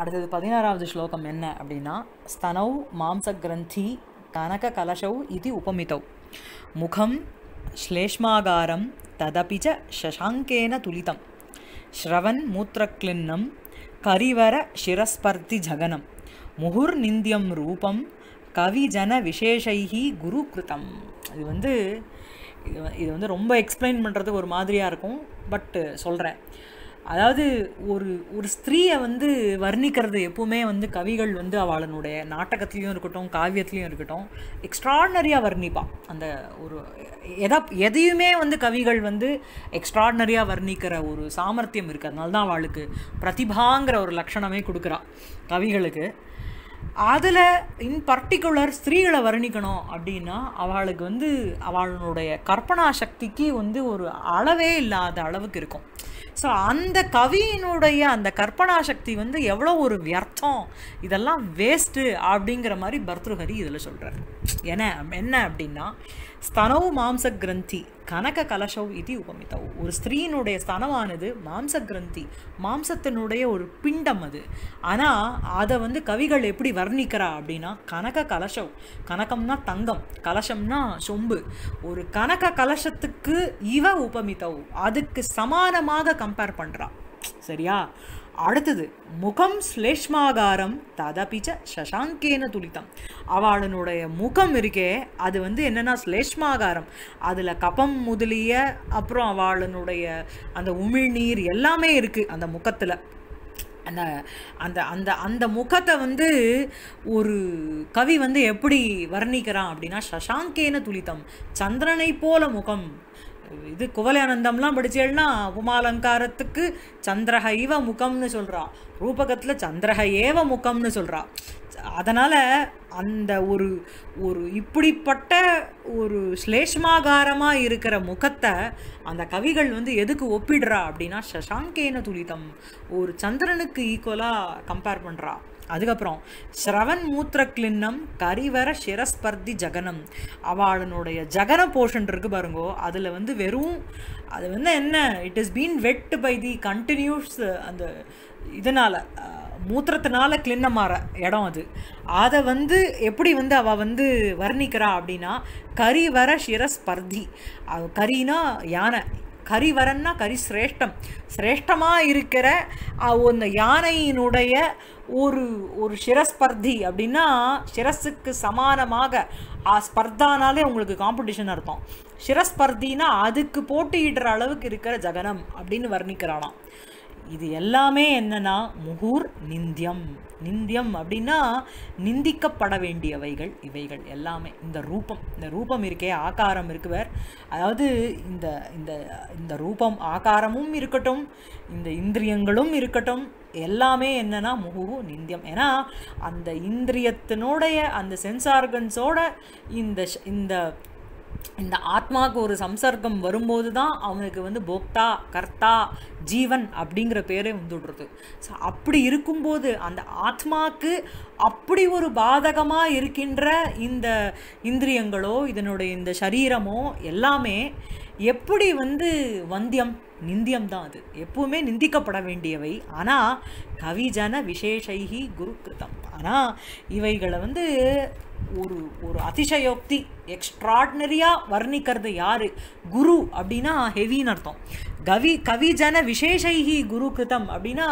அடுத்தது பதினாறாவது ஸ்லோகம் என்ன அப்படின்னா ஸ்தனவ் மாம்ச கிரந்தி கனக கலசௌ இது உபமிதௌ முகம் ஸ்லேஷ்மாகாரம் ததபி சசாங்கேன துலிதம் ஸ்ரவன் மூத்திரக்ளின்னம் கரிவர சிரஸ்பர்த்தி ஜகனம் நிந்தியம் ரூபம் கவிஜன விசேஷைஹி குரு கிருத்தம் இது வந்து இது வந்து ரொம்ப எக்ஸ்பிளைன் பண்ணுறது ஒரு மாதிரியாக இருக்கும் பட்டு சொல்கிறேன் அதாவது ஒரு ஒரு ஸ்திரீயை வந்து வர்ணிக்கிறது எப்போவுமே வந்து கவிகள் வந்து அவளனுடைய நாட்டகத்துலேயும் இருக்கட்டும் காவியத்துலேயும் இருக்கட்டும் எக்ஸ்ட்ராடனரியாக வர்ணிப்பான் அந்த ஒரு எதா எதையுமே வந்து கவிகள் வந்து எக்ஸ்ட்ராடனரியாக வர்ணிக்கிற ஒரு சாமர்த்தியம் இருக்குது அதனால தான் அவளுக்கு பிரதிபாங்கிற ஒரு லட்சணமே கொடுக்குறான் கவிகளுக்கு அதில் இன் பர்டிகுலர் ஸ்திரீகளை வர்ணிக்கணும் அப்படின்னா அவளுக்கு வந்து அவளுடைய கற்பனா சக்திக்கு வந்து ஒரு அளவே இல்லாத அளவுக்கு இருக்கும் ஸோ அந்த கவியினுடைய அந்த கற்பனா சக்தி வந்து எவ்வளோ ஒரு வியர்த்தம் இதெல்லாம் வேஸ்ட்டு அப்படிங்கிற மாதிரி பர்த்ருஹரி இதில் சொல்கிறார் என்ன என்ன அப்படின்னா ஸ்தனவு மாம்ச கிரந்தி கனக கலசவ் இது உபமிதவ் ஒரு ஸ்திரீனுடைய ஸ்தனமானது மாம்ச கிரந்தி மாம்சத்தினுடைய ஒரு பிண்டம் அது ஆனால் அதை வந்து கவிகள் எப்படி வர்ணிக்கிறா அப்படின்னா கனக கலசவ் கனகம்னா தங்கம் கலசம்னா சொம்பு ஒரு கனக கலசத்துக்கு இவ உபமிதவ் அதுக்கு சமானமாக கம்பேர் பண்ணுறா சரியா அடுத்தது முகம் ஸ்லேஷ்மாகாரம் ததபிச்ச சசாங்கேன துளித்தம் அவளுடைய முகம் இருக்கே அது வந்து என்னென்னா ஸ்லேஷ்மாகாரம் அதில் கபம் முதலிய அப்புறம் அவளுடைய அந்த உமிழ்நீர் எல்லாமே இருக்குது அந்த முகத்தில் அந்த அந்த அந்த அந்த முகத்தை வந்து ஒரு கவி வந்து எப்படி வர்ணிக்கிறான் அப்படின்னா சசாங்கேன துளித்தம் சந்திரனை போல முகம் இது குவலயானந்தம்லாம் படித்தேன்னா உமாலங்காரத்துக்கு சந்திரஹ இவ முகம்னு சொல்கிறான் ரூபகத்தில் சந்திரஹ ஏவ முகம்னு சொல்கிறா அதனால் அந்த ஒரு ஒரு இப்படிப்பட்ட ஒரு ஸ்லேஷ்மாகாரமாக இருக்கிற முகத்தை அந்த கவிகள் வந்து எதுக்கு ஒப்பிடுறா அப்படின்னா சசாங்கேன துளிதம் ஒரு சந்திரனுக்கு ஈக்குவலாக கம்பேர் பண்ணுறா அதுக்கப்புறம் ஸ்ரவன் மூத்திர கிளின்னம் கரிவர சிரஸ்பர்தி ஜகனம் அவளுடைய ஜகன போர்ஷன் இருக்கு பாருங்கோ அதில் வந்து வெறும் அது வந்து என்ன it is been wet by the continuous அந்த இதனால் மூத்திரத்தினால கிளின்னமாற இடம் அது அதை வந்து எப்படி வந்து அவள் வந்து வர்ணிக்கிறா அப்படின்னா கரிவர சிரஸ்பர்தி கரினா யானை கரிவரன்னா கரி சிரேஷ்டம் சிரேஷ்டமாக இருக்கிற அந்த யானையினுடைய ஒரு ஒரு சிரஸ்பர்தி அப்படின்னா சிரஸுக்கு சமானமாக ஸ்பர்தானாலே உங்களுக்கு காம்படிஷன் அர்த்தம் சிரஸ்பர்தினா அதுக்கு போட்டியிடுற அளவுக்கு இருக்கிற ஜகனம் அப்படின்னு வர்ணிக்கிறானாம் இது எல்லாமே என்னன்னா முகூர் நிந்தியம் நிந்தியம் அப்படின்னா நிந்திக்கப்பட வேண்டியவைகள் இவைகள் எல்லாமே இந்த ரூபம் இந்த ரூபம் இருக்கே ஆகாரம் இருக்குவர் அதாவது இந்த இந்த இந்த ரூபம் ஆகாரமும் இருக்கட்டும் இந்த இந்திரியங்களும் இருக்கட்டும் எல்லாமே என்னன்னா முகுகு நிந்தியம் ஏன்னா அந்த இந்திரியத்தினுடைய அந்த சென்ஸ் ஆர்கன்ஸோட இந்த இந்த இந்த ஆத்மாவுக்கு ஒரு சம்சர்க்கம் வரும்போது தான் அவனுக்கு வந்து போக்தா கர்த்தா ஜீவன் அப்படிங்கிற பேரே வந்துடுறது ஸோ அப்படி இருக்கும்போது அந்த ஆத்மாவுக்கு அப்படி ஒரு பாதகமாக இருக்கின்ற இந்த இந்திரியங்களோ இதனுடைய இந்த சரீரமோ எல்லாமே எப்படி வந்து வந்தியம் நிந்தியம் தான் அது எப்பவுமே நிந்திக்கப்பட வேண்டியவை ஆனால் கவிஜன விசேஷைகி குரு கிருத்தம் ஆனால் இவைகளை வந்து ஒரு ஒரு அதிசயோக்தி எக்ஸ்ட்ராடினரியாக வர்ணிக்கிறது யார் குரு அப்படின்னா ஹெவின்னு அர்த்தம் கவி கவிஜன விசேஷைகி குரு கிருதம் அப்படின்னா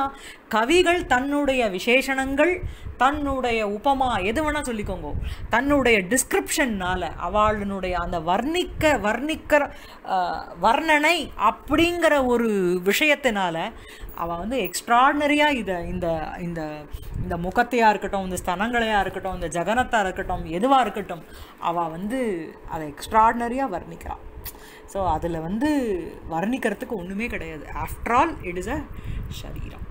கவிகள் தன்னுடைய விசேஷணங்கள் தன்னுடைய உபமா எது வேணால் சொல்லிக்கோங்க தன்னுடைய டிஸ்கிரிப்ஷன்னால் அவளுடைய அந்த வர்ணிக்க வர்ணிக்கிற வர்ணனை அப்படிங்கிற ஒரு விஷயத்தினால அவள் வந்து எக்ஸ்ட்ராடனரியாக இதை இந்த இந்த இந்த முகத்தையாக இருக்கட்டும் இந்த ஸ்தனங்களையாக இருக்கட்டும் இந்த ஜகனத்தாக இருக்கட்டும் எதுவாக இருக்கட்டும் அவள் வந்து அதை எக்ஸ்ட்ராடனரியாக வர்ணிக்கிறாள் ஸோ அதில் வந்து வர்ணிக்கிறதுக்கு ஒன்றுமே கிடையாது after all it is a சரீரம்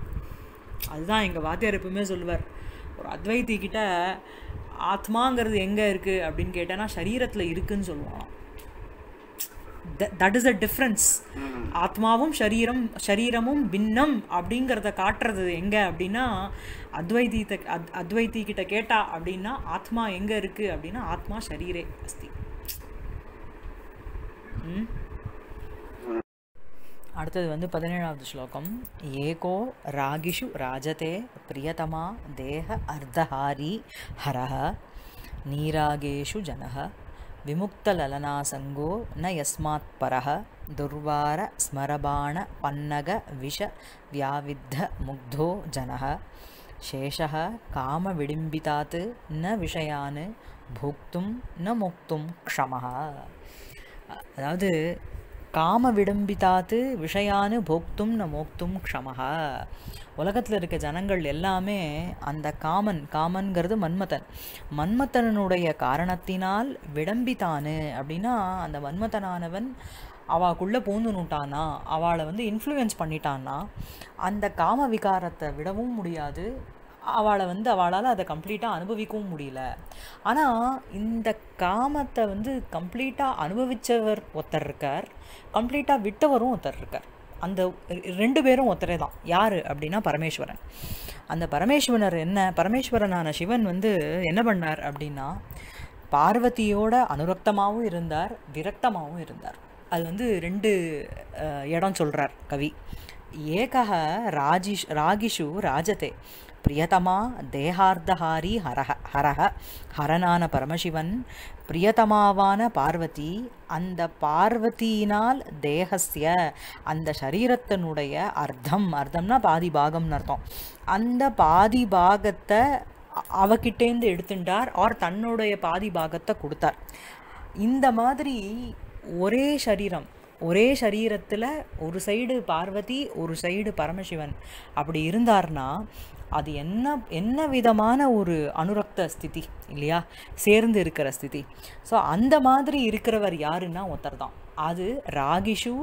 அதுதான் எங்கள் வாத்தியார் எப்பவுமே சொல்லுவார் ஒரு அத்வைத்திக்கிட்ட ஆத்மாங்கிறது எங்கே இருக்குது அப்படின்னு கேட்டேன்னா சரீரத்தில் இருக்குதுன்னு சொல்லுவான் தட் இஸ் அ டிஃப்ரென்ஸ் ஆத்மாவும் ஷரீரம் ஷரீரமும் பின்னம் அப்படிங்கிறத காட்டுறது எங்கே அப்படின்னா அத்வைதீத்தை அத் அத்வைத்தி கிட்ட கேட்டா அப்படின்னா ஆத்மா எங்கே இருக்குது அப்படின்னா ஆத்மா ஷரீரே அஸ்தி அடுத்தது வந்து பதினேழாவது ஸ்லோகம் ஏகோ ராகிஷு ராஜதே பிரியதமா தேக அர்த்தஹாரி ஹரஹ நீராகேஷு ஜனஹ विमुक्तललनासङ्गो न यस्मात्परः दुर्वारस्मरबाणपन्नगविषव्याविद्धमुग्धो जनः शेषः कामविडिम्बितात् न विषयान् भोक्तुं न मोक्तुं क्षमः तद् कामविडम्बितात् विषयान् भोक्तुं न मोक्तुं क्षमः உலகத்தில் இருக்க ஜனங்கள் எல்லாமே அந்த காமன் காமன்கிறது மன்மதன் மன்மத்தனனுடைய காரணத்தினால் விடம்பித்தானு அப்படின்னா அந்த மன்மதனானவன் அவாக்குள்ளே பூந்து நூட்டானா அவளை வந்து இன்ஃப்ளூயன்ஸ் பண்ணிட்டான்னா அந்த காம விகாரத்தை விடவும் முடியாது அவளை வந்து அவளால் அதை கம்ப்ளீட்டாக அனுபவிக்கவும் முடியல ஆனால் இந்த காமத்தை வந்து கம்ப்ளீட்டாக அனுபவித்தவர் ஒருத்தர் இருக்கார் கம்ப்ளீட்டாக விட்டவரும் ஒருத்தர் இருக்கார் அந்த ரெண்டு பேரும் ஒத்தரே தான் யார் அப்படின்னா பரமேஸ்வரன் அந்த பரமேஸ்வரர் என்ன பரமேஸ்வரனான சிவன் வந்து என்ன பண்ணார் அப்படின்னா பார்வதியோட அனுரக்தமாகவும் இருந்தார் விரக்தமாகவும் இருந்தார் அது வந்து ரெண்டு இடம் சொல்கிறார் கவி ஏகா ராஜிஷ் ராகிஷு ராஜதே பிரியதமா தேகார்த்தஹாரி ஹரஹ ஹரஹ ஹரனான பரமசிவன் பிரியதமாவான பார்வதி அந்த பார்வதியினால் தேகஸ்ய அந்த சரீரத்தினுடைய அர்த்தம் அர்த்தம்னா பாதி பாகம்னு அர்த்தம் அந்த பாதி பாகத்தை அவகிட்டேந்து எடுத்துட்டார் ஆர் தன்னுடைய பாதி பாகத்தை கொடுத்தார் இந்த மாதிரி ஒரே சரீரம் ஒரே சரீரத்தில் ஒரு சைடு பார்வதி ஒரு சைடு பரமசிவன் அப்படி இருந்தார்னா அது என்ன என்ன விதமான ஒரு அனுரக்த ஸ்திதி இல்லையா சேர்ந்து இருக்கிற ஸ்திதி ஸோ அந்த மாதிரி இருக்கிறவர் யாருன்னா ஒருத்தர் தான் அது ராகிஷு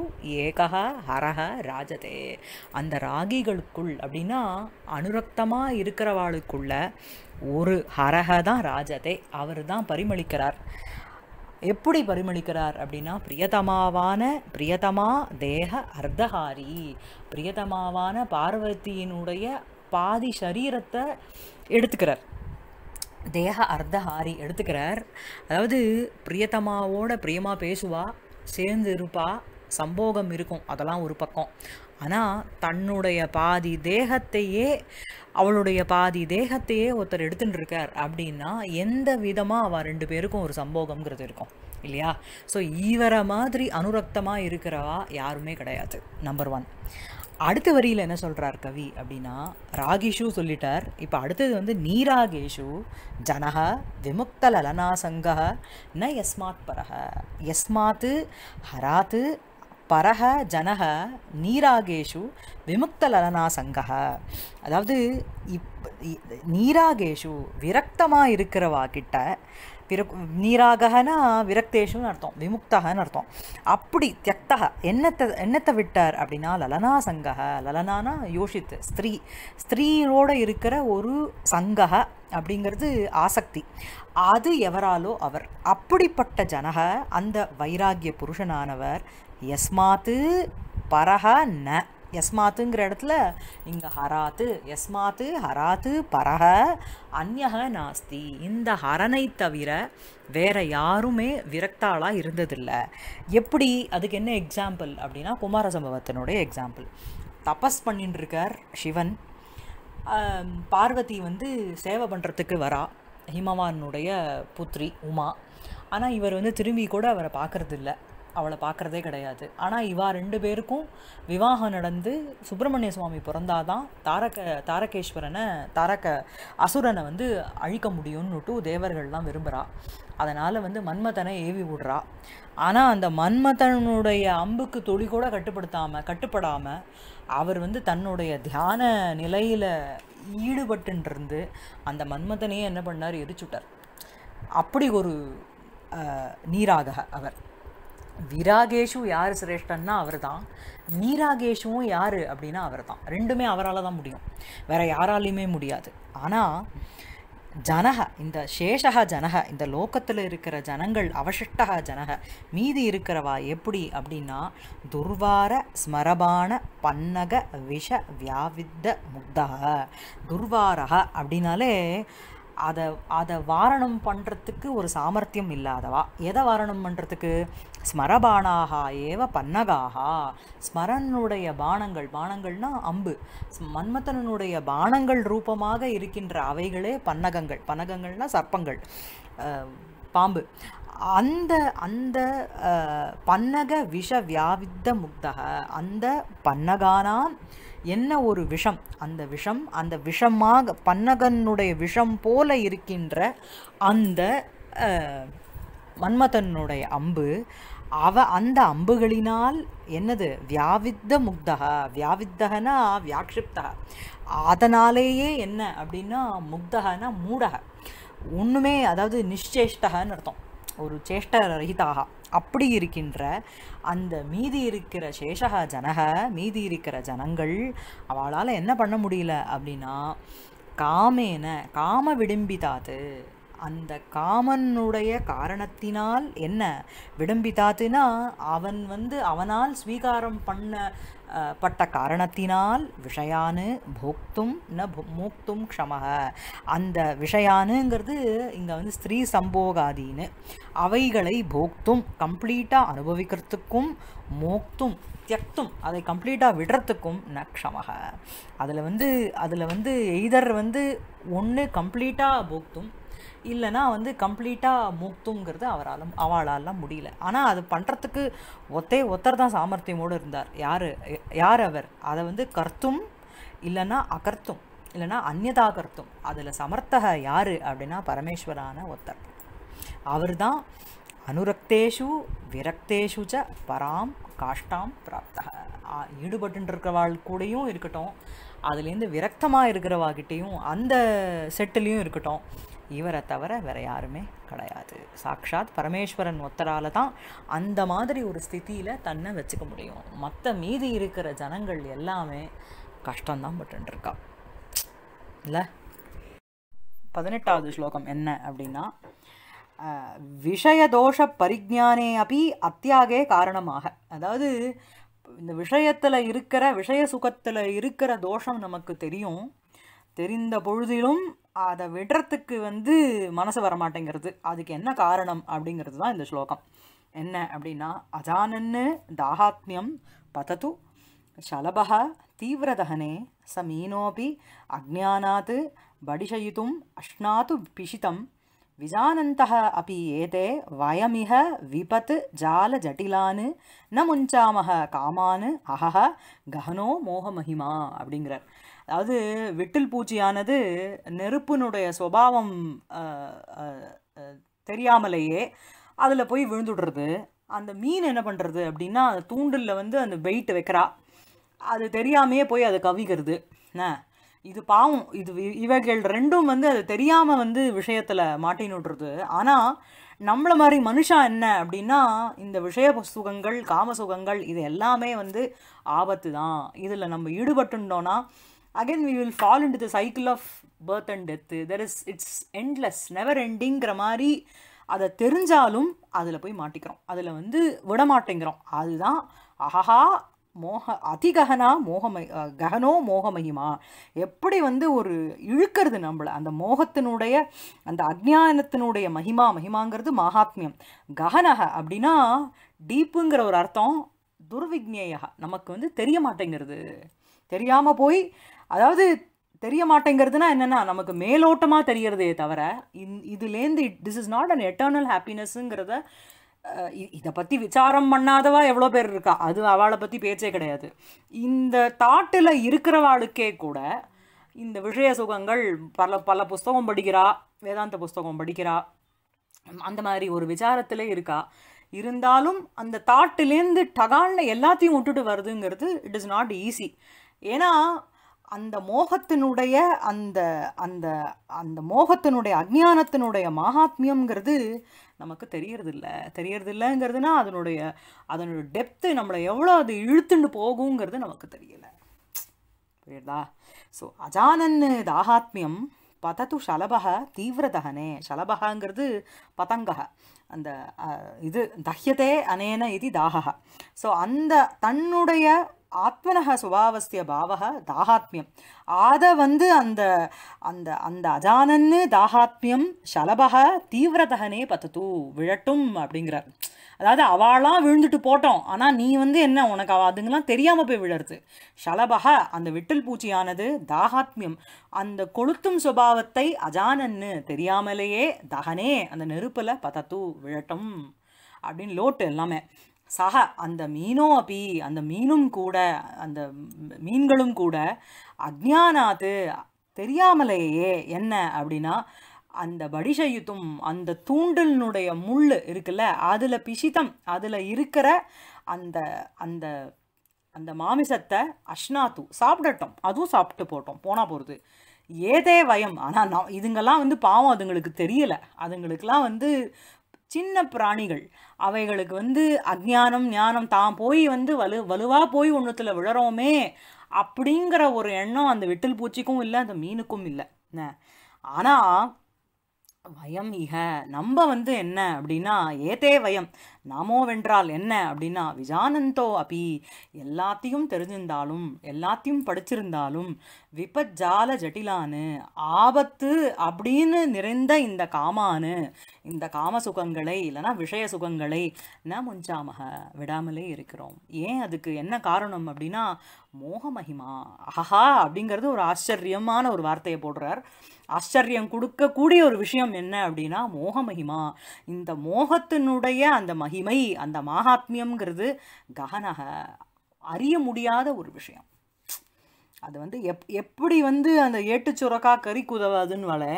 ஏகா ஹரஹ ராஜதே அந்த ராகிகளுக்குள் அப்படின்னா அனுரக்தமாக இருக்கிறவாளுக்குள்ள ஒரு ஹரஹ தான் ராஜதே அவர் தான் பரிமளிக்கிறார் எப்படி பரிமளிக்கிறார் அப்படின்னா பிரியதமாவான பிரியதமா தேக அர்த்தஹாரி பிரியதமாவான பார்வதியினுடைய பாதி சரீரத்தை எடுத்துக்கிறார் தேக அர்த்தஹாரி எடுத்துக்கிறார் அதாவது பிரியதமாவோட பிரியமாக பேசுவா சேர்ந்து இருப்பா சம்போகம் இருக்கும் அதெல்லாம் ஒரு பக்கம் ஆனால் தன்னுடைய பாதி தேகத்தையே அவளுடைய பாதி தேகத்தையே ஒருத்தர் எடுத்துட்டு இருக்கார் அப்படின்னா எந்த விதமாக அவள் ரெண்டு பேருக்கும் ஒரு சம்போகம்ங்கிறது இருக்கும் இல்லையா ஸோ இவரை மாதிரி அனுரக்தமாக இருக்கிறவா யாருமே கிடையாது நம்பர் ஒன் அடுத்த வரியில் என்ன சொல்கிறார் கவி அப்படின்னா ராகிஷு சொல்லிட்டார் இப்போ அடுத்தது வந்து நீராகேஷு ஜனக விமுக்த லலனா சங்கக ந எஸ்மாத் பரக எஸ்மாத்து ஹராத்து பரக ஜனக நீராகேஷு விமுக்தலனா சங்கக அதாவது இப் நீராகேஷு விரக்தமாக இருக்கிறவா கிட்ட விர நீராகனா விரக்தேஷுன்னு அர்த்தம் விமுக்தகன்னு அர்த்தம் அப்படி தியக்தக என்னத்தை என்னத்தை விட்டார் அப்படின்னா லலனா சங்கக லலனானா யோசித்து ஸ்திரீ ஸ்திரீயோடு இருக்கிற ஒரு சங்கக அப்படிங்கிறது ஆசக்தி அது எவராலோ அவர் அப்படிப்பட்ட ஜனக அந்த வைராகிய புருஷனானவர் எஸ்மாத்து பரஹ ந எஸ்மாத்துங்கிற இடத்துல இங்கே ஹராத்து எஸ்மாத்து ஹராத்து பரஹ அந்யக நாஸ்தி இந்த ஹரனை தவிர வேற யாருமே விரக்தாளாக இருந்ததில்லை எப்படி அதுக்கு என்ன எக்ஸாம்பிள் அப்படின்னா குமார சம்பவத்தினுடைய எக்ஸாம்பிள் தபஸ் பண்ணிட்டு இருக்கார் சிவன் பார்வதி வந்து சேவை பண்ணுறதுக்கு வரா ஹிமவானுடைய புத்ரி உமா ஆனால் இவர் வந்து திரும்பி கூட அவரை பார்க்குறதில்ல அவளை பார்க்குறதே கிடையாது ஆனால் இவா ரெண்டு பேருக்கும் விவாகம் நடந்து சுப்பிரமணிய சுவாமி பிறந்தாதான் தாரக தாரகேஸ்வரனை தாரக அசுரனை வந்து அழிக்க முடியும்னுட்டு தேவர்கள்லாம் விரும்புகிறா அதனால் வந்து மன்மதனை ஏவி விடுறா ஆனால் அந்த மன்மதனுடைய அம்புக்கு துளி கூட கட்டுப்படுத்தாமல் கட்டுப்படாமல் அவர் வந்து தன்னுடைய தியான நிலையில் ஈடுபட்டுருந்து அந்த மன்மதனையே என்ன பண்ணார் எரிச்சுட்டார் அப்படி ஒரு நீராக அவர் விராகேஷு யார் சிரேஷ்டன்னா அவர் தான் நீராகேஷுவும் யார் அப்படின்னா அவர் தான் ரெண்டுமே அவரால் தான் முடியும் வேறு யாராலையுமே முடியாது ஆனால் ஜனக இந்த சேஷக ஜனக இந்த லோக்கத்தில் இருக்கிற ஜனங்கள் அவசிஷ்டக ஜனக மீதி இருக்கிறவா எப்படி அப்படின்னா துர்வார ஸ்மரபான பன்னக விஷ வியாவித்த முக்தக துர்வாரக அப்படின்னாலே அதை அதை வாரணம் பண்ணுறதுக்கு ஒரு சாமர்த்தியம் இல்லாதவா எதை வாரணம் பண்ணுறதுக்கு ஸ்மரபானாகா ஏவ பன்னகாகா ஸ்மரனுடைய பானங்கள் பானங்கள்னா அம்பு மன்மத்தனனுடைய பானங்கள் ரூபமாக இருக்கின்ற அவைகளே பன்னகங்கள் பன்னகங்கள்னா சர்ப்பங்கள் பாம்பு அந்த அந்த பன்னக விஷ வியாவித்த முக்தக அந்த பன்னகானாம் என்ன ஒரு விஷம் அந்த விஷம் அந்த விஷமாக பன்னகனுடைய விஷம் போல இருக்கின்ற அந்த மன்மதனுடைய அம்பு அவ அந்த அம்புகளினால் என்னது வியாவித்த முக்தகா வியாவித்தகனா வியாக்ஷிப்தகா அதனாலேயே என்ன அப்படின்னா முக்தகனா மூடக ஒன்றுமே அதாவது நிச்சேஷ்டகன்னு அர்த்தம் ஒரு சேஷ்ட ரஹிதாக அப்படி இருக்கின்ற அந்த மீதி இருக்கிற சேஷக ஜனக மீதி இருக்கிற ஜனங்கள் அவளால் என்ன பண்ண முடியல அப்படின்னா காமேன காம விடும்பிதாது அந்த காமனுடைய காரணத்தினால் என்ன விடும்பிதாதுன்னா அவன் வந்து அவனால் ஸ்வீகாரம் பண்ண பட்ட காரணத்தினால் விஷயானு போக்தும் ந மோக்தும் க்ஷமக அந்த விஷயானுங்கிறது இங்கே வந்து ஸ்திரீ சம்போகாதின்னு அவைகளை போக்தும் கம்ப்ளீட்டாக அனுபவிக்கிறதுக்கும் மோக்தும் தியக்தும் அதை கம்ப்ளீட்டாக விடுறதுக்கும் ந க்ஷமக அதில் வந்து அதில் வந்து எய்தர் வந்து ஒன்று கம்ப்ளீட்டாக போக்தும் இல்லைனா வந்து கம்ப்ளீட்டாக மூக்துங்கிறது அவரால் அவளாலாம் முடியல ஆனால் அது பண்ணுறதுக்கு ஒத்தே ஒத்தர் தான் சாமர்த்தியமோடு இருந்தார் யார் யார் அவர் அதை வந்து கர்த்தும் இல்லைன்னா அகர்த்தும் இல்லைனா அந்நியதாக கருத்தும் அதில் சமர்த்தக யார் அப்படின்னா பரமேஸ்வரான ஒத்தர் அவர் தான் அனுரக்தேஷு விரக்தேஷு ச பராம் காஷ்டாம் பிராப்த ஈடுபட்டுருக்கிறவாள் கூடயும் இருக்கட்டும் அதுலேருந்து விரக்தமாக இருக்கிறவாகிட்டேயும் அந்த செட்டிலையும் இருக்கட்டும் இவரை தவிர வேறு யாருமே கிடையாது சாக்ஷாத் பரமேஸ்வரன் ஒத்தரால தான் அந்த மாதிரி ஒரு ஸ்திதியில் தன்னை வச்சுக்க முடியும் மற்ற மீதி இருக்கிற ஜனங்கள் எல்லாமே கஷ்டம்தான் பட்டுருக்கா இல்லை பதினெட்டாவது ஸ்லோகம் என்ன அப்படின்னா விஷயதோஷ பரிஜானே அப்படி அத்தியாகே காரணமாக அதாவது இந்த விஷயத்தில் இருக்கிற விஷய சுகத்தில் இருக்கிற தோஷம் நமக்கு தெரியும் தெரிந்த பொழுதிலும் அதை விடுறதுக்கு வந்து மனசு வரமாட்டேங்கிறது அதுக்கு என்ன காரணம் அப்படிங்கிறது தான் இந்த ஸ்லோகம் என்ன அப்படின்னா அஜானன்னு தாகாத்மியம் பதது சலபக தீவிரதகனே மீனோபி அக்ஞானாத்து படிஷயுதும் அஷ்னாத்து பிஷிதம் விஜானந்தः ஏதே வயமிக விபத்து ஜால ஜட்டிலானு ந முஞ்சாமக காமானு அஹஹ கஹனோ மோகமஹிமா அப்படிங்கிறார் அதாவது விட்டில் பூச்சியானது நெருப்பினுடைய சுபாவம் தெரியாமலேயே அதில் போய் விழுந்துடுறது அந்த மீன் என்ன பண்ணுறது அப்படின்னா அந்த தூண்டில் வந்து அந்த வெயிட் வைக்கிறா அது தெரியாமையே போய் அதை கவிக்கிறது என்ன இது பாவம் இது இவைகள் ரெண்டும் வந்து அது தெரியாமல் வந்து விஷயத்தில் மாட்டினுடுறது ஆனால் நம்மளை மாதிரி மனுஷா என்ன அப்படின்னா இந்த விஷய சுகங்கள் காம சுகங்கள் இது எல்லாமே வந்து ஆபத்து தான் இதில் நம்ம ஈடுபட்டுட்டோன்னா again we will fall into the cycle of birth and death there is it's endless never எண்டிங்கிற மாதிரி அதை தெரிஞ்சாலும் அதில் போய் மாட்டிக்கிறோம் அதில் வந்து விடமாட்டேங்கிறோம் அதுதான் அஹஹா மோக அதிககனா மோகமை ககனோ மோகமகிமா எப்படி வந்து ஒரு இழுக்கிறது நம்மளை அந்த மோகத்தினுடைய அந்த அக்ஞானத்தினுடைய மகிமா மகிமாங்கிறது மகாத்மியம் ககனக அப்படின்னா டீப்புங்கிற ஒரு அர்த்தம் துர்விக்னேயா நமக்கு வந்து தெரிய மாட்டேங்கிறது தெரியாமல் போய் அதாவது தெரிய மாட்டேங்கிறதுனா என்னென்னா நமக்கு மேலோட்டமாக தெரியறதே தவிர இந் இதுலேருந்து it this is not an eternal ஹாப்பினஸ்ஸுங்கிறத இதை பற்றி விசாரம் பண்ணாதவா எவ்வளோ பேர் இருக்கா அது அவளை பற்றி பேச்சே கிடையாது இந்த தாட்டில் இருக்கிறவாளுக்கே கூட இந்த விஷய சுகங்கள் பல பல புஸ்தகம் படிக்கிறா வேதாந்த புஸ்தகம் படிக்கிறா அந்த மாதிரி ஒரு விசாரத்திலே இருக்கா இருந்தாலும் அந்த தாட்டிலேருந்து டகான்னு எல்லாத்தையும் விட்டுட்டு வருதுங்கிறது இட் இஸ் நாட் ஈஸி ஏன்னா அந்த மோகத்தினுடைய அந்த அந்த அந்த மோகத்தினுடைய அஜ்ஞானத்தினுடைய மகாத்மியம்ங்கிறது நமக்கு தெரியறதில்ல தெரியறதில்லங்கிறதுனா அதனுடைய அதனுடைய டெப்த்து நம்மளை எவ்வளோ அது இழுத்துண்டு போகுங்கிறது நமக்கு தெரியலை புரியுதா ஸோ அஜானன் தாகாத்மியம் பதத்து ஷலபக தீவிரதகனே ஷலபகங்கிறது பதங்கக அந்த இது தஹ்யதே அனேன இது தாகா ஸோ அந்த தன்னுடைய ஆத்மனக சுபாவஸ்திய பாவக தாகாத்மியம் அதை வந்து அந்த அந்த அந்த அஜானன்னு தாகாத்மியம் சலபக தீவிரதகனே பத்தத்து விழட்டும் அப்படிங்கிறார் அதாவது அவாளாம் விழுந்துட்டு போட்டோம் ஆனால் நீ வந்து என்ன உனக்கு அவ அதுங்கெல்லாம் தெரியாமல் போய் விழறது ஷலபக அந்த விட்டல் பூச்சியானது தாகாத்மியம் அந்த கொளுத்தும் சுபாவத்தை அஜானன்னு தெரியாமலேயே தகனே அந்த நெருப்பில் பத்தத்து விழட்டும் அப்படின்னு லோட்டு எல்லாமே சக அந்த மீனோ அப்பி அந்த மீனும் கூட அந்த மீன்களும் கூட அக்ஞானாத்து தெரியாமலேயே என்ன அப்படின்னா அந்த படிஷயுத்தும் அந்த தூண்டலினுடைய முள் இருக்குல்ல அதில் பிசிதம் அதில் இருக்கிற அந்த அந்த அந்த மாமிசத்தை அஷ்னாத்து சாப்பிடட்டும் அதுவும் சாப்பிட்டு போட்டோம் போனால் போகிறது ஏதே வயம் ஆனால் நான் இதுங்கெல்லாம் வந்து பாவம் அதுங்களுக்கு தெரியலை அதுங்களுக்கெல்லாம் வந்து சின்ன பிராணிகள் அவைகளுக்கு வந்து அஜானம் ஞானம் தான் போய் வந்து வலு வலுவாக போய் ஒன்றுத்தில் விழறோமே அப்படிங்கிற ஒரு எண்ணம் அந்த விட்டில் பூச்சிக்கும் இல்லை அந்த மீனுக்கும் இல்லை ஆனால் வயம் இக நம்ம வந்து என்ன அப்படின்னா ஏதே வயம் நாமோவென்றால் என்ன அப்படின்னா விஜானந்தோ அபி எல்லாத்தையும் தெரிஞ்சிருந்தாலும் எல்லாத்தையும் படிச்சிருந்தாலும் விபஜால ஜட்டிலானு ஆபத்து அப்படின்னு நிறைந்த இந்த காமானு இந்த காம சுகங்களை இல்லைன்னா விஷய சுகங்களை ந முஞ்சாமக விடாமலே இருக்கிறோம் ஏன் அதுக்கு என்ன காரணம் அப்படின்னா மோகமஹிமா அஹஹா அப்படிங்கிறது ஒரு ஆச்சரியமான ஒரு வார்த்தையை போடுறார் ஆச்சரியம் கொடுக்கக்கூடிய ஒரு விஷயம் என்ன அப்படின்னா மோக மகிமா இந்த மோகத்தினுடைய அந்த மகிமை அந்த மகாத்மியம்ங்கிறது ககனக அறிய முடியாத ஒரு விஷயம் அது வந்து எப் எப்படி வந்து அந்த ஏட்டு சுரக்கா கறி குதவாதுன்னு வலை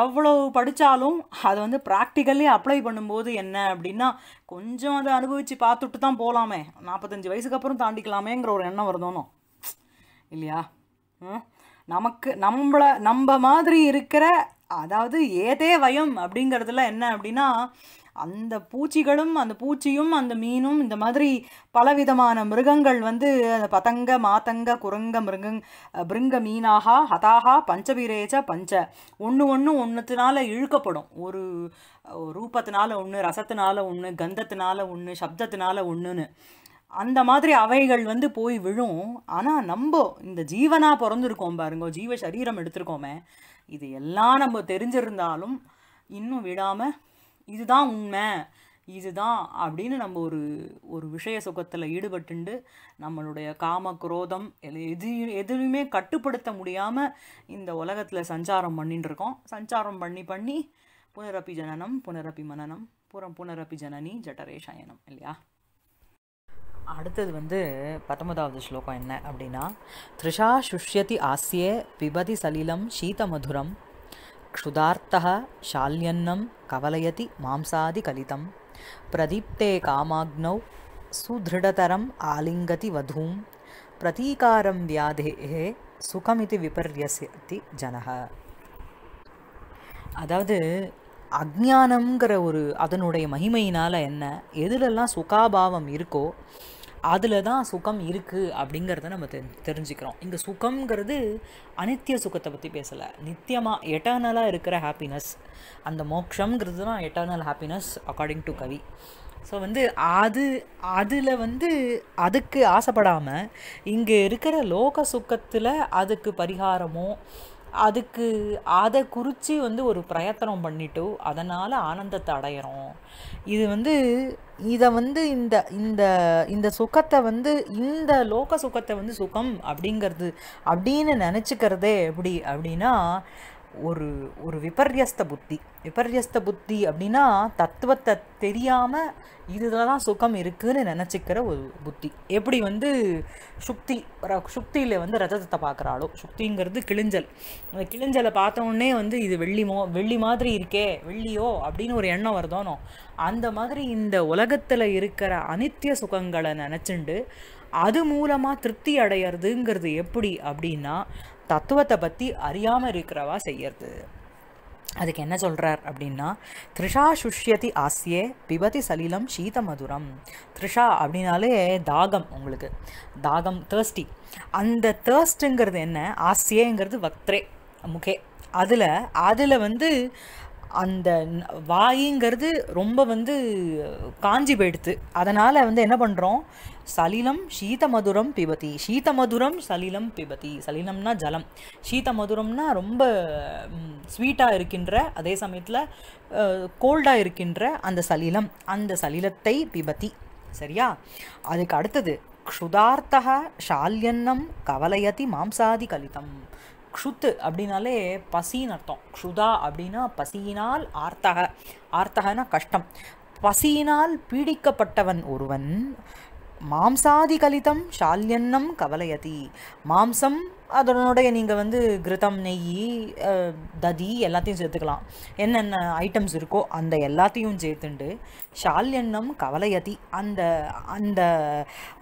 எவ்வளவு படித்தாலும் அதை வந்து ப்ராக்டிக்கலி அப்ளை பண்ணும்போது என்ன அப்படின்னா கொஞ்சம் அதை அனுபவித்து பார்த்துட்டு தான் போகலாமே நாற்பத்தஞ்சு வயசுக்கு அப்புறம் தாண்டிக்கலாமேங்கிற ஒரு எண்ணம் வருதோனும் இல்லையா நமக்கு நம்மளை நம்ம மாதிரி இருக்கிற அதாவது ஏதே வயம் அப்படிங்கிறதுல என்ன அப்படின்னா அந்த பூச்சிகளும் அந்த பூச்சியும் அந்த மீனும் இந்த மாதிரி பலவிதமான மிருகங்கள் வந்து அந்த பதங்க மாத்தங்க குரங்க மிருகங் பிருங்க மீனாகா ஹதாகா பஞ்சபீரேஜ பஞ்ச ஒன்று ஒன்று ஒன்றுத்தினால இழுக்கப்படும் ஒரு ரூபத்தினால ஒன்று ரசத்தினால ஒன்று கந்தத்தினால ஒன்று சப்தத்தினால ஒன்றுன்னு அந்த மாதிரி அவைகள் வந்து போய் விழும் ஆனால் நம்ம இந்த ஜீவனாக பிறந்திருக்கோம் பாருங்க ஜீவ சரீரம் எடுத்திருக்கோமே இது எல்லாம் நம்ம தெரிஞ்சிருந்தாலும் இன்னும் விடாமல் இதுதான் உண்மை இதுதான் அப்படின்னு நம்ம ஒரு ஒரு விஷய சுகத்தில் ஈடுபட்டுண்டு நம்மளுடைய காம குரோதம் எது எதுவுமே கட்டுப்படுத்த முடியாமல் இந்த உலகத்தில் சஞ்சாரம் பண்ணிட்டு இருக்கோம் சஞ்சாரம் பண்ணி பண்ணி புனரப்பி ஜனனம் புனரப்பி மனனம் புறம் புனரப்பி ஜனனி ஜட்டரே சயனம் இல்லையா அடுத்தது வந்து பத்தொன்பதாவது ஸ்லோகம் என்ன அப்படின்னா த்ரிஷா சுஷ்யதி ஆசியே பிபதி சலிலம் சீதமதுரம் க்ஷுதார்த்தா ஷால்யன்னம் கவலயதி மாம்சாதி கலிதம் பிரதீப்தே காமாக்னௌ சுதிருடதரம் ஆலிங்கதி வதூம் பிரதீகாரம் வியாதே சுகமிதி விபர்யசதி ஜனக அதாவது அக்ஞானங்கிற ஒரு அதனுடைய மகிமையினால் என்ன எதுலெல்லாம் சுகாபாவம் இருக்கோ அதில் தான் சுகம் இருக்குது அப்படிங்கிறத நம்ம தெ தெரிஞ்சுக்கிறோம் இங்கே சுகம்ங்கிறது அனித்திய சுகத்தை பற்றி பேசலை நித்தியமாக எட்டர்னலாக இருக்கிற ஹாப்பினஸ் அந்த மோக்ஷங்கிறது தான் எட்டர்னல் ஹாப்பினஸ் அக்கார்டிங் டு கவி ஸோ வந்து அது அதில் வந்து அதுக்கு ஆசைப்படாமல் இங்கே இருக்கிற லோக சுக்கத்தில் அதுக்கு பரிகாரமோ அதுக்கு அதை குறித்து வந்து ஒரு பிரயத்தனம் பண்ணிட்டோ அதனால் ஆனந்தத்தை அடையிறோம் இது வந்து இதை வந்து இந்த இந்த இந்த சுகத்தை வந்து இந்த லோக சுகத்தை வந்து சுகம் அப்படிங்கிறது அப்படின்னு நினச்சிக்கிறதே எப்படி அப்படின்னா ஒரு ஒரு விபர்யஸ்த புத்தி விபர்யஸ்த புத்தி அப்படின்னா தத்துவத்தை தெரியாமல் இதில் தான் சுகம் இருக்குதுன்னு நினச்சிக்கிற ஒரு புத்தி எப்படி வந்து சுக்தி சுக்தியில் வந்து ரஜதத்தை பார்க்குறாளோ சுக்திங்கிறது கிழிஞ்சல் அந்த கிழிஞ்சலை பார்த்தோன்னே வந்து இது வெள்ளிமோ வெள்ளி மாதிரி இருக்கே வெள்ளியோ அப்படின்னு ஒரு எண்ணம் வருதோனோ அந்த மாதிரி இந்த உலகத்தில் இருக்கிற அனித்திய சுகங்களை நினச்சிண்டு அது மூலமாக திருப்தி அடையிறதுங்கிறது எப்படி அப்படின்னா தத்துவத்தை பற்றி அறியாமல் இருக்கிறவா செய்யறது அதுக்கு என்ன சொல்கிறார் அப்படின்னா த்ரிஷா சுஷ்யதி ஆசியே பிபதி சலிலம் சீதமதுரம் த்ரிஷா அப்படின்னாலே தாகம் உங்களுக்கு தாகம் தேர்ஸ்டி அந்த தேர்ஸ்ட்டுங்கிறது என்ன ஆசியேங்கிறது வக்த்ரே முகே அதில் அதில் வந்து அந்த வாயிங்கிறது ரொம்ப வந்து காஞ்சி போயிடுத்து அதனால் வந்து என்ன பண்ணுறோம் சலிலம் சீதமதுரம் பிபதி சீதமதுரம் சலிலம் பிபதி சலிலம்னா ஜலம் மதுரம்னா ரொம்ப ஸ்வீட்டாக இருக்கின்ற அதே சமயத்தில் கோல்டாக இருக்கின்ற அந்த சலிலம் அந்த சலிலத்தை பிபதி சரியா அதுக்கு அடுத்தது க்ஷுதார்த்தக ஷால்யன்னம் கவலையதி மாம்சாதி கலிதம் க்ஷுத்து அப்படின்னாலே பசின்னு அர்த்தம் க்ஷுதா அப்படின்னா பசியினால் ஆர்த்தக ஆர்த்தகனா கஷ்டம் பசியினால் பீடிக்கப்பட்டவன் ஒருவன் மாம்சாதி கலிதம் ஷால்யன்னம் கவலையதி மாம்சம் அதனுடைய நீங்கள் வந்து கிருதம் நெய் ததி எல்லாத்தையும் சேர்த்துக்கலாம் என்னென்ன ஐட்டம்ஸ் இருக்கோ அந்த எல்லாத்தையும் சேர்த்துண்டு ஷால்யன்னம் கவலையதி அந்த அந்த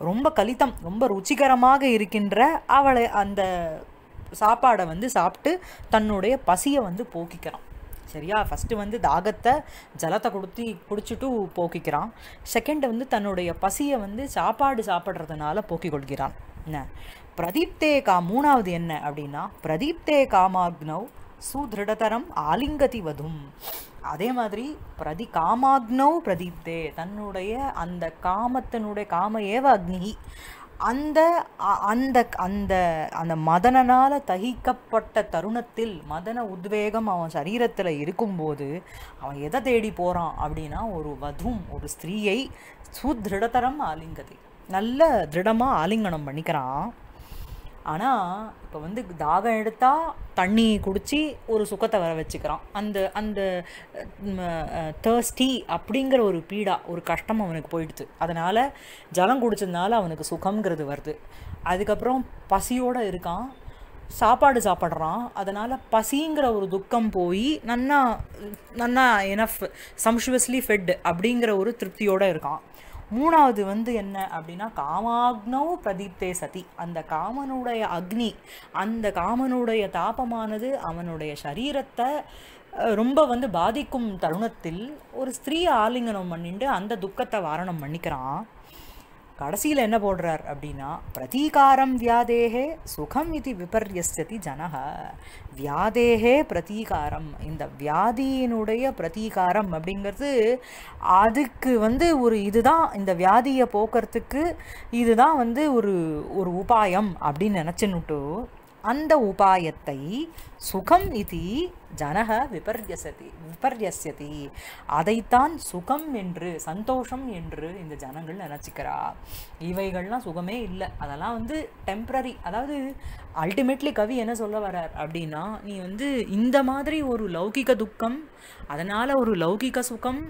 ரொம்ப கலித்தம் ரொம்ப ருச்சிகரமாக இருக்கின்ற அவளை அந்த சாப்பாடை வந்து சாப்பிட்டு தன்னுடைய பசியை வந்து போக்கிக்கிறான் சரியா ஃபஸ்ட்டு வந்து தாகத்தை ஜலத்தை கொடுத்து குடிச்சிட்டு போக்கிக்கிறான் செகண்ட் வந்து தன்னுடைய பசியை வந்து சாப்பாடு சாப்பிட்றதுனால போக்கிக் கொள்கிறான் என்ன பிரதீப்தே கா மூணாவது என்ன அப்படின்னா பிரதீப்தே காமாக்னவ் சுதிருடதரம் ஆலிங்கதி வதும் அதே மாதிரி பிரதி காமாக்னவ் பிரதீப்தே தன்னுடைய அந்த காமத்தினுடைய காம ஏவ அக்னி அந்த அந்த அந்த அந்த மதனனால் தகிக்கப்பட்ட தருணத்தில் மதன உத்வேகம் அவன் சரீரத்தில் இருக்கும்போது அவன் எதை தேடி போகிறான் அப்படின்னா ஒரு வதும் ஒரு ஸ்திரீயை சுதிருடத்தரம் ஆலிங்கதை நல்ல திருடமாக ஆலிங்கனம் பண்ணிக்கிறான் ஆனால் இப்போ வந்து தாகம் எடுத்தால் தண்ணி குடித்து ஒரு சுகத்தை வர வச்சுக்கிறான் அந்த அந்த தேர்ஸ்டி அப்படிங்கிற ஒரு பீடா ஒரு கஷ்டம் அவனுக்கு போயிடுது அதனால் ஜலம் குடிச்சதுனால அவனுக்கு சுகங்கிறது வருது அதுக்கப்புறம் பசியோடு இருக்கான் சாப்பாடு சாப்பிட்றான் அதனால் பசிங்கிற ஒரு துக்கம் போய் நன்னா நன்னா எனஃப் சம்ஷுவஸ்லி ஃபெட் அப்படிங்கிற ஒரு திருப்தியோடு இருக்கான் மூணாவது வந்து என்ன அப்படின்னா காமாக்னவ் பிரதீப்தே சதி அந்த காமனுடைய அக்னி அந்த காமனுடைய தாபமானது அவனுடைய சரீரத்தை ரொம்ப வந்து பாதிக்கும் தருணத்தில் ஒரு ஸ்திரீ ஆலிங்கனம் பண்ணிட்டு அந்த துக்கத்தை வாரணம் பண்ணிக்கிறான் கடைசியில் என்ன போடுறார் அப்படின்னா பிரதீகாரம் வியாதேகே சுகம் இது விபர்யசதி ஜனக வியாதேகே பிரதீகாரம் இந்த வியாதியினுடைய பிரதீகாரம் அப்படிங்கிறது அதுக்கு வந்து ஒரு இதுதான் இந்த வியாதியை போக்குறதுக்கு இதுதான் வந்து ஒரு ஒரு உபாயம் அப்படின்னு நினச்சின்னுட்டு அந்த உபாயத்தை சுகம் இது ஜனக விபர்யசதி விபர்யசதி அதைத்தான் சுகம் என்று சந்தோஷம் என்று இந்த ஜனங்கள் நினச்சிக்கிறா இவைகள்லாம் சுகமே இல்லை அதெல்லாம் வந்து டெம்ப்ரரி அதாவது அல்டிமேட்லி கவி என்ன சொல்ல வரார் அப்படின்னா நீ வந்து இந்த மாதிரி ஒரு லௌகிக துக்கம் அதனால் ஒரு லௌகிக சுகம்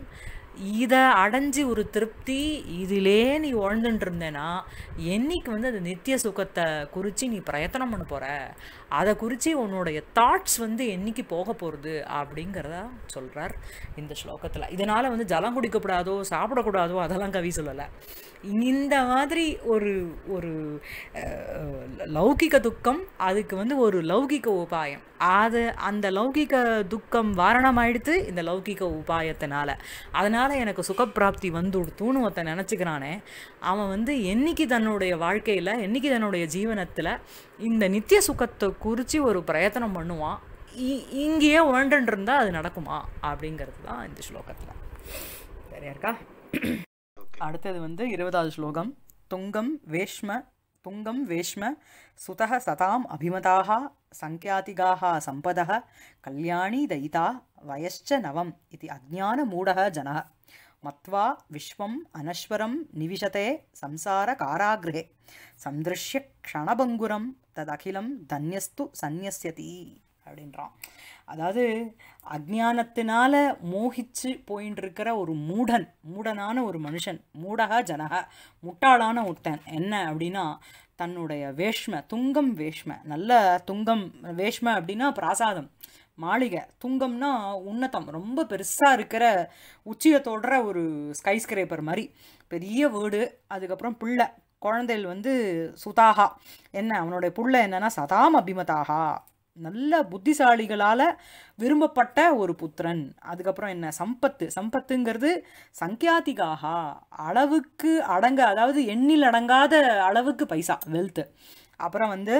இதை அடைஞ்சி ஒரு திருப்தி இதிலே நீ உழந்துட்டு இருந்தேன்னா என்னைக்கு வந்து அது நித்திய சுகத்தை குறித்து நீ பிரயத்தனம் பண்ண போகிற அதை குறித்து உன்னுடைய தாட்ஸ் வந்து என்றைக்கு போக போகிறது அப்படிங்கிறதா சொல்கிறார் இந்த ஸ்லோகத்தில் இதனால் வந்து ஜலம் குடிக்கக்கூடாதோ சாப்பிடக்கூடாதோ அதெல்லாம் கவி சொல்லலை இந்த மாதிரி ஒரு ஒரு லௌகிக துக்கம் அதுக்கு வந்து ஒரு லௌகிக உபாயம் அது அந்த லௌகிக துக்கம் வாரணம் ஆயிடுத்து இந்த லௌகிக உபாயத்தினால அதனால் எனக்கு சுகப்பிராப்தி வந்துடுத்துன்னு ஒருத்தன் நினச்சிக்கிறானே அவன் வந்து என்னைக்கு தன்னுடைய வாழ்க்கையில் என்னைக்கு தன்னுடைய ஜீவனத்தில் இந்த நித்திய சுகத்து குறித்து ஒரு பிரயத்தனம் பண்ணுவான் இ இங்கேயே வேண்டுன்னு இருந்தால் அது நடக்குமா அப்படிங்கிறது தான் இந்த ஸ்லோகத்தில் சரியா இருக்கா அடுத்தது வந்து இருபதாவது ஸ்லோகம் துங்கம் வேஷ்ம துங்கம் வேஷ்ம சுதக சதாம் அபிமதாக சங்கியாதிகாக சம்பதக கல்யாணி தயிதா வயஷ்ச நவம் இது அஜான மூடக ஜனக மத்வா விஸ்வம் அனஸ்வரம் நிவிஷதே சம்சார காராகிரே சந்திருஷ்ய க்ஷணபங்குரம் ததகிலம் தன்யஸ்து சந்நியசதி அப்படின்றான் அதாவது அஜானத்தினால மோகிச்சு போயின்னு இருக்கிற ஒரு மூடன் மூடனான ஒரு மனுஷன் மூடகா ஜனக முட்டாளான ஒருத்தன் என்ன அப்படின்னா தன்னுடைய வேஷ்மை துங்கம் வேஷ்மை நல்ல துங்கம் வேஷ்மை அப்படின்னா பிராசாதம் மாளிகை துங்கம்னா உன்னதம் ரொம்ப பெருசாக இருக்கிற உச்சியை தொடுற ஒரு ஸ்கைஸ்கிரேப்பர் மாதிரி பெரிய வீடு அதுக்கப்புறம் பிள்ளை குழந்தைகள் வந்து சுதாகா என்ன அவனுடைய புள்ள என்னன்னா சதாம் அபிமதாகா நல்ல புத்திசாலிகளால் விரும்பப்பட்ட ஒரு புத்திரன் அதுக்கப்புறம் என்ன சம்பத்து சம்பத்துங்கிறது சங்கியாதிகாக அளவுக்கு அடங்க அதாவது எண்ணில் அடங்காத அளவுக்கு பைசா வெல்த்து அப்புறம் வந்து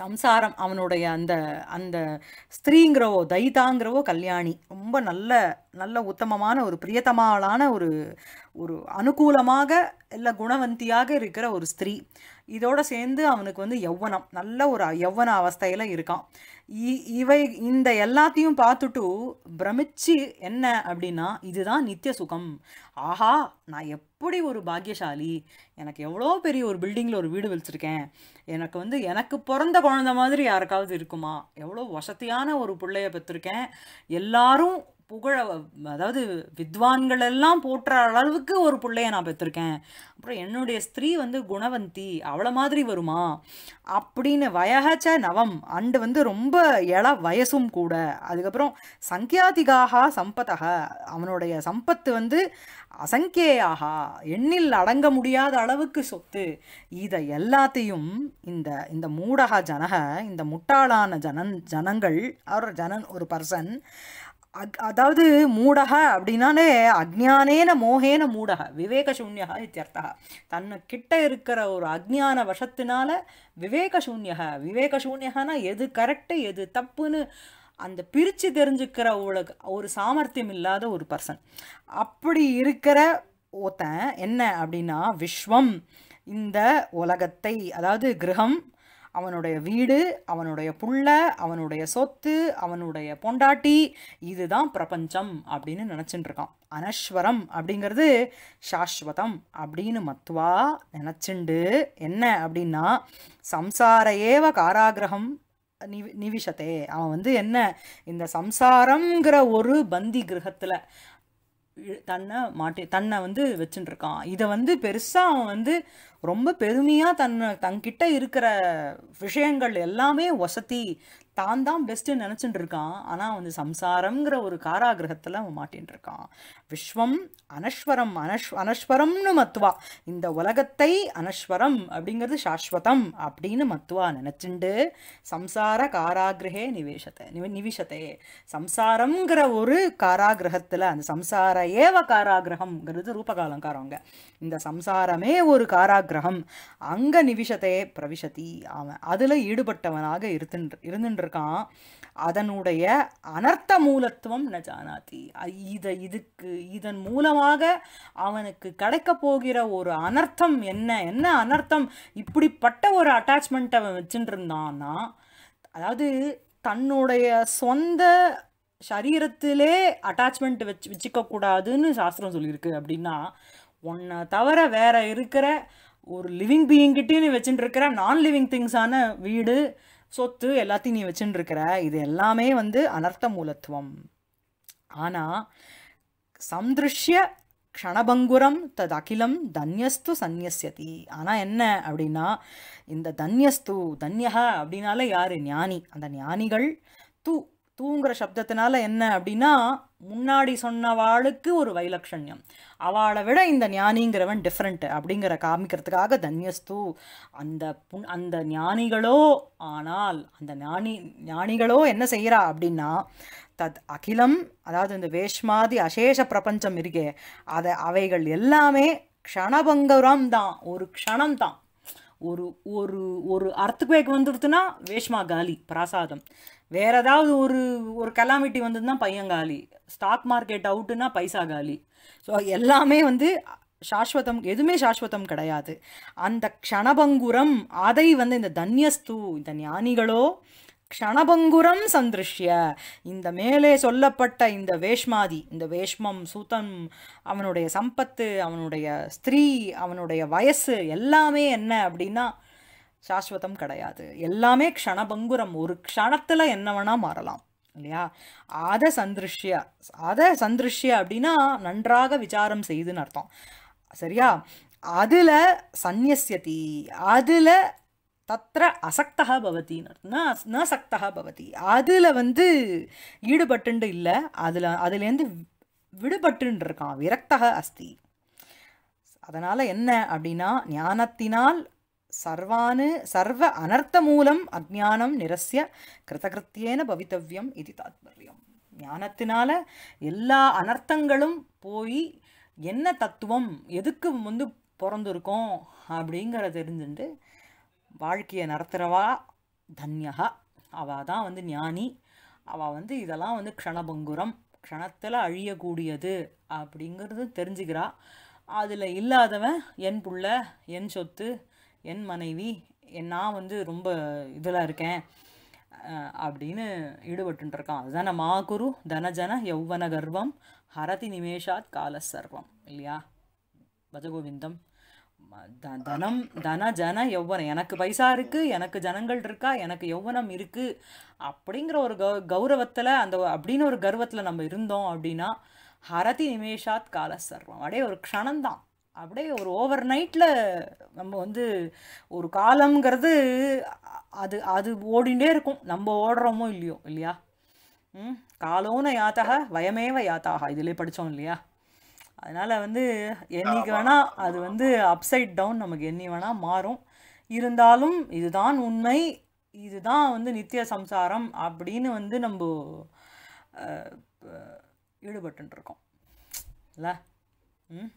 சம்சாரம் அவனுடைய அந்த அந்த ஸ்திரீங்கிறவோ தைதாங்கிறவோ கல்யாணி ரொம்ப நல்ல நல்ல உத்தமமான ஒரு பிரியத்தமாவளான ஒரு ஒரு அனுகூலமாக இல்லை குணவந்தியாக இருக்கிற ஒரு ஸ்திரீ இதோடு சேர்ந்து அவனுக்கு வந்து யௌவனம் நல்ல ஒரு யௌவன அவஸ்தையில் இருக்கான் இவை இந்த எல்லாத்தையும் பார்த்துட்டு பிரமிச்சு என்ன அப்படின்னா இதுதான் நித்திய சுகம் ஆஹா நான் எப்படி ஒரு பாக்கியசாலி எனக்கு எவ்வளோ பெரிய ஒரு பில்டிங்கில் ஒரு வீடு வச்சுருக்கேன் எனக்கு வந்து எனக்கு பிறந்த குழந்த மாதிரி யாருக்காவது இருக்குமா எவ்வளோ வசதியான ஒரு பிள்ளைய பெற்றிருக்கேன் எல்லாரும் புகழ அதாவது வித்வான்கள் எல்லாம் போற்ற அளவுக்கு ஒரு பிள்ளைய நான் பெற்றிருக்கேன் அப்புறம் என்னுடைய ஸ்திரீ வந்து குணவந்தி அவளை மாதிரி வருமா அப்படின்னு வயகச்ச நவம் அண்டு வந்து ரொம்ப இள வயசும் கூட அதுக்கப்புறம் சங்கியாதிகாக சம்பத்தக அவனுடைய சம்பத்து வந்து அசங்கேயாக எண்ணில் அடங்க முடியாத அளவுக்கு சொத்து இதை எல்லாத்தையும் இந்த இந்த மூடகா ஜனக இந்த முட்டாளான ஜனன் ஜனங்கள் அவர் ஜனன் ஒரு பர்சன் அக் அதாவது மூடக அப்படின்னாலே அஜ்ஞானேன மோகேன மூடக விவேக சூன்யகா இத்தியர்த்தா தன்னை கிட்ட இருக்கிற ஒரு அக்ஞான வசத்தினால விவேக சூன்யக விவேக சூன்யகனா எது கரெக்டு எது தப்புன்னு அந்த பிரித்து தெரிஞ்சுக்கிற உலக ஒரு சாமர்த்தியம் இல்லாத ஒரு பர்சன் அப்படி இருக்கிற ஒருத்தன் என்ன அப்படின்னா விஸ்வம் இந்த உலகத்தை அதாவது கிரகம் அவனுடைய வீடு அவனுடைய புள்ள அவனுடைய சொத்து அவனுடைய பொண்டாட்டி இதுதான் பிரபஞ்சம் அப்படின்னு நினச்சிட்டு இருக்கான் அனஸ்வரம் அப்படிங்கிறது சாஸ்வதம் அப்படின்னு மத்துவா நினச்சிண்டு என்ன அப்படின்னா சம்சார ஏவ காராகிரகம் நிவி நிவிஷத்தே அவன் வந்து என்ன இந்த சம்சாரங்கிற ஒரு பந்தி கிரகத்தில் தன்னை மாட்டி தன்னை வந்து வச்சுட்டுருக்கான் இதை வந்து பெருசாக அவன் வந்து ரொம்ப பெருமையாக தன்னை தங்கிட்ட இருக்கிற விஷயங்கள் எல்லாமே வசதி தான் தான் பெஸ்ட்டுன்னு நினச்சிட்டு இருக்கான் ஆனால் வந்து சம்சாரம்ங்கிற ஒரு காராகிரகத்தில் அவன் மாட்டின் இருக்கான் விஸ்வம் அனஸ்வரம் அனஸ் அனஸ்வரம்னு மத்துவா இந்த உலகத்தை அனஸ்வரம் அப்படிங்கிறது சாஸ்வதம் அப்படின்னு மத்துவா நினச்சிண்டு சம்சார காராகிரகே நிவேஷத்தை நிவ நிவிஷத்தை சம்சாரம்ங்கிற ஒரு காராகிரகத்தில் அந்த சம்சார ஏவ காராகிரகம்ங்கிறது ரூபகாலங்காரவங்க இந்த சம்சாரமே ஒரு காராகிரகம் அங்கே நிவிஷத்தையே பிரவிஷதி அவன் அதில் ஈடுபட்டவனாக இருந்து இருந்துட்டு போட்டிருக்கான் அதனுடைய அனர்த்த மூலத்துவம் ந ஜானாதி இதை இதுக்கு இதன் மூலமாக அவனுக்கு கிடைக்க போகிற ஒரு அனர்த்தம் என்ன என்ன அனர்த்தம் இப்படிப்பட்ட ஒரு அட்டாச்மெண்ட்டை அவன் வச்சுட்டு இருந்தான்னா அதாவது தன்னுடைய சொந்த சரீரத்திலே அட்டாச்மெண்ட் வச்சு வச்சுக்கக்கூடாதுன்னு சாஸ்திரம் சொல்லியிருக்கு அப்படின்னா உன்னை தவிர வேற இருக்கிற ஒரு லிவிங் பீயிங்கிட்டே நீ வச்சுட்டு இருக்கிற நான் லிவிங் திங்ஸான வீடு சொத்து எல்லாத்தையும் நீ வச்சுன்னு இருக்கிற இது எல்லாமே வந்து அனர்த்த மூலத்துவம் ஆனால் சம்திருஷ்ய க்ஷணபங்குரம் தது அகிலம் தன்யஸ்து சந்நியசதி ஆனால் என்ன அப்படின்னா இந்த தன்யஸ்து தன்யக அப்படின்னால யார் ஞானி அந்த ஞானிகள் தூ தூங்குற சப்தத்தினால என்ன அப்படின்னா முன்னாடி சொன்னவாளுக்கு ஒரு வைலக்ஷண்யம் அவளை விட இந்த ஞானிங்கிறவன் டிஃப்ரெண்ட்டு அப்படிங்கிற காமிக்கிறதுக்காக தன்யஸ்து அந்த புண் அந்த ஞானிகளோ ஆனால் அந்த ஞானி ஞானிகளோ என்ன செய்கிறா அப்படின்னா தத் அகிலம் அதாவது இந்த வேஷ்மாதி அசேஷ பிரபஞ்சம் இருக்கே அதை அவைகள் எல்லாமே க்ஷணபங்கரம் தான் ஒரு க்ஷணம் தான் ஒரு ஒரு ஒரு அர்த்துக்குவேக் வந்துடுத்துனா வேஷ்மா காலி பிரசாதம் வேறு ஏதாவது ஒரு ஒரு கலாமிட்டி வந்ததுன்னா பையன் காலி ஸ்டாக் மார்க்கெட் அவுட்டுன்னா பைசா காலி ஸோ எல்லாமே வந்து சாஸ்வதம் எதுவுமே சாஸ்வதம் கிடையாது அந்த க்ஷணபங்குரம் அதை வந்து இந்த தன்யஸ்து இந்த ஞானிகளோ க்ஷணபங்குரம் சந்திருஷ்ய இந்த மேலே சொல்லப்பட்ட இந்த வேஷ்மாதி இந்த வேஷ்மம் சூத்தம் அவனுடைய சம்பத்து அவனுடைய ஸ்திரீ அவனுடைய வயசு எல்லாமே என்ன அப்படின்னா சாஸ்வதம் கிடையாது எல்லாமே க்ஷணபங்குரம் ஒரு க்ஷணத்தில் என்னவனா மாறலாம் இல்லையா அத சந்திருஷ்யா அத சந்திருஷ்யா அப்படின்னா நன்றாக விசாரம் செய்துன்னு அர்த்தம் சரியா அதில் சந்நியசியதி அதில் தத்த அசக்தகா பவத்தின்னு ந சக்தகா பவதி அதில் வந்து ஈடுபட்டுண்டு இல்லை அதில் அதுலேருந்து விடுபட்டுன்னு இருக்கான் விரக்தக அஸ்தி அதனால் என்ன அப்படின்னா ஞானத்தினால் சர்வான் சர்வ அனர்த்த மூலம் அஜானம் நிரசிய கிருதகிருத்தியேன பவித்தவ்யம் இது தாத்பரியம் ஞானத்தினால எல்லா அனர்த்தங்களும் போய் என்ன தத்துவம் எதுக்கு வந்து பிறந்திருக்கோம் அப்படிங்கிற தெரிஞ்சுட்டு வாழ்க்கையை நடத்துகிறவா தன்யகா அவள் தான் வந்து ஞானி அவள் வந்து இதெல்லாம் வந்து க்ஷணபங்குரம் க்ஷணத்தில் அழியக்கூடியது அப்படிங்கிறது தெரிஞ்சுக்கிறா அதில் இல்லாதவன் என் புள்ள என் சொத்து என் மனைவி நான் வந்து ரொம்ப இதில் இருக்கேன் அப்படின்னு ஈடுபட்டுருக்கான் அதுதான மாகுரு தனஜன யௌவன கர்வம் ஹரதி நிமேஷாத் கால சர்வம் இல்லையா பஜகோவிந்தம் தனம் தன ஜன யௌவனம் எனக்கு பைசா இருக்குது எனக்கு ஜனங்கள் இருக்கா எனக்கு யௌவனம் இருக்குது அப்படிங்கிற ஒரு கௌ கௌரவத்தில் அந்த அப்படின்னு ஒரு கர்வத்தில் நம்ம இருந்தோம் அப்படின்னா ஹரதி நிமேஷாத் கால சர்வம் அப்படியே ஒரு க்ஷணம்தான் அப்படியே ஒரு ஓவர் நைட்டில் நம்ம வந்து ஒரு காலம்ங்கிறது அது அது ஓடிண்டே இருக்கும் நம்ம ஓடுறோமோ இல்லையோ இல்லையா ம் காலோன யாத்தாக வயமேவ யாத்தாக இதிலே படித்தோம் இல்லையா அதனால் வந்து என்னைக்கு வேணால் அது வந்து அப்சைட் டவுன் நமக்கு என்னி வேணால் மாறும் இருந்தாலும் இதுதான் உண்மை இதுதான் வந்து நித்திய சம்சாரம் அப்படின்னு வந்து நம்ம ஈடுபட்டுருக்கோம் இல்லை ம்